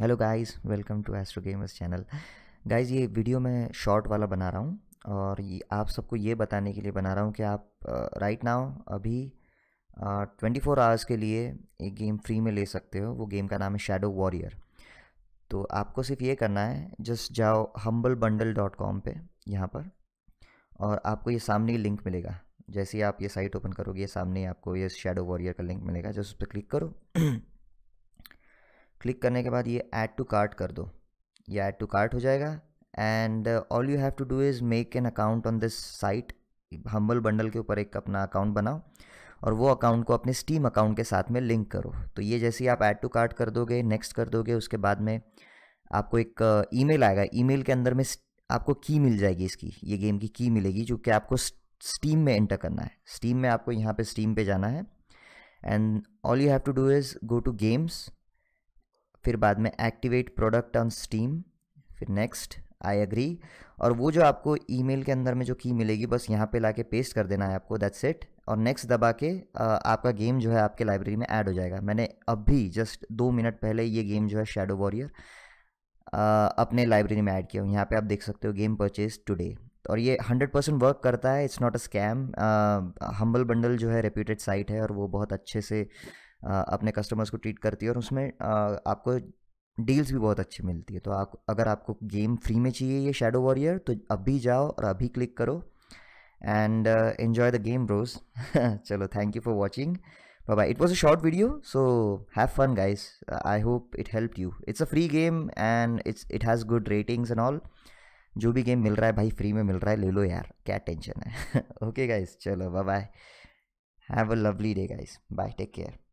hello guys welcome to Astro Gamers channel guys ये video मैं short वाला बना रहा हूँ और ये आप सबको ये बताने के लिए बना रहा हूँ कि आप राइट नाउ अभी ट्वेंटी फोर आवर्स के लिए एक गेम फ्री में ले सकते हो वो गेम का नाम है शेडो वॉरियर तो आपको सिर्फ ये करना है जस्ट जाओ हम्बल बंडल डॉट कॉम पर यहाँ पर और आपको ये सामने लिंक मिलेगा जैसे ही आप ये साइट ओपन करोगे सामने आपको ये शेडो वॉरियर का लिंक मिलेगा जस्ट उस पर क्लिक करो क्लिक करने के बाद ये ऐड टू कार्ट कर दो ये ऐड टू कार्ट हो जाएगा and all you have to do is make an account on this site Humble Bundle के ऊपर एक अपना अकाउंट बनाओ और वो अकाउंट को अपने स्टीम अकाउंट के साथ में लिंक करो तो ये जैसे ही आप ऐड टू कार्ट कर दोगे नेक्स्ट कर दोगे उसके बाद में आपको एक ईमेल uh, आएगा ईमेल के अंदर में आपको की मिल जाएगी इसकी ये गेम की की मिलेगी जो कि आपको स्टीम में एंटर करना है स्टीम में आपको यहाँ पे स्टीम पे जाना है and all you have to do is go to games फिर बाद में एक्टिवेट प्रोडक्ट ऑन स्टीम फिर नेक्स्ट आई एग्री और वो जो आपको ईमेल के अंदर में जो की मिलेगी बस यहाँ पे लाके पेस्ट कर देना है आपको दैट्स इट और नेक्स्ट दबा के आपका गेम जो है आपके लाइब्रेरी में ऐड हो जाएगा मैंने अभी जस्ट दो मिनट पहले ये गेम जो है शेडो वॉरियर अपने लाइब्रेरी में ऐड किया हूँ यहाँ पे आप देख सकते हो गेम परचेज टुडे और ये हंड्रेड परसेंट वर्क करता है it's not a scam Humble Bundle जो है रेप्यूटेड साइट है और वो बहुत अच्छे से अपने कस्टमर्स को ट्रीट करती है और उसमें आपको डील्स भी बहुत अच्छी मिलती है तो आप अगर आपको गेम फ्री में चाहिए ये शेडो वॉरियर तो अभी जाओ और अभी क्लिक करो एंड एन्जॉय द गेम रोज चलो thank you for watching bye it was a short video so have fun fun I hope it help you it's a free game and it's it has good ratings and all जो भी game मिल रहा है भाई free में मिल रहा है ले लो यार क्या टेंशन है ओके गाइस चलो bye bye have a lovely day guys bye take care